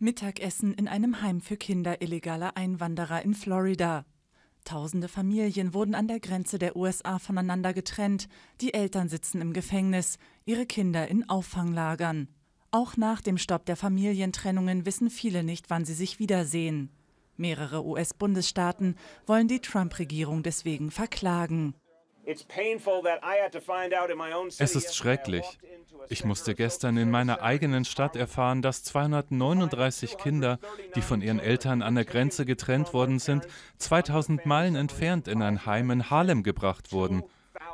Mittagessen in einem Heim für Kinder illegaler Einwanderer in Florida. Tausende Familien wurden an der Grenze der USA voneinander getrennt, die Eltern sitzen im Gefängnis, ihre Kinder in Auffanglagern. Auch nach dem Stopp der Familientrennungen wissen viele nicht, wann sie sich wiedersehen. Mehrere US-Bundesstaaten wollen die Trump-Regierung deswegen verklagen. Es ist schrecklich. Ich musste gestern in meiner eigenen Stadt erfahren, dass 239 Kinder, die von ihren Eltern an der Grenze getrennt worden sind, 2000 Meilen entfernt in ein Heim in Harlem gebracht wurden.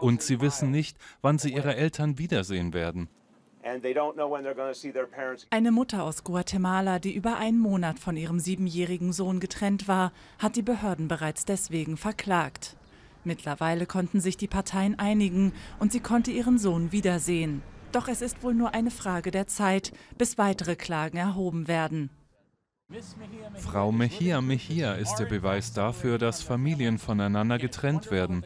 Und sie wissen nicht, wann sie ihre Eltern wiedersehen werden. Eine Mutter aus Guatemala, die über einen Monat von ihrem siebenjährigen Sohn getrennt war, hat die Behörden bereits deswegen verklagt. Mittlerweile konnten sich die Parteien einigen und sie konnte ihren Sohn wiedersehen. Doch es ist wohl nur eine Frage der Zeit, bis weitere Klagen erhoben werden. Frau Mejia Mejia ist der Beweis dafür, dass Familien voneinander getrennt werden.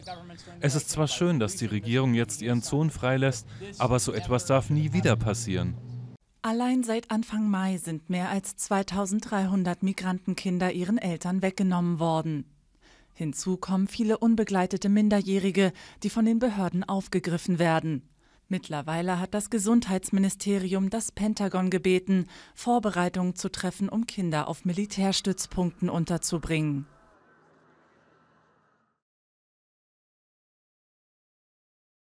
Es ist zwar schön, dass die Regierung jetzt ihren Sohn freilässt, aber so etwas darf nie wieder passieren. Allein seit Anfang Mai sind mehr als 2300 Migrantenkinder ihren Eltern weggenommen worden. Hinzu kommen viele unbegleitete Minderjährige, die von den Behörden aufgegriffen werden. Mittlerweile hat das Gesundheitsministerium das Pentagon gebeten, Vorbereitungen zu treffen, um Kinder auf Militärstützpunkten unterzubringen.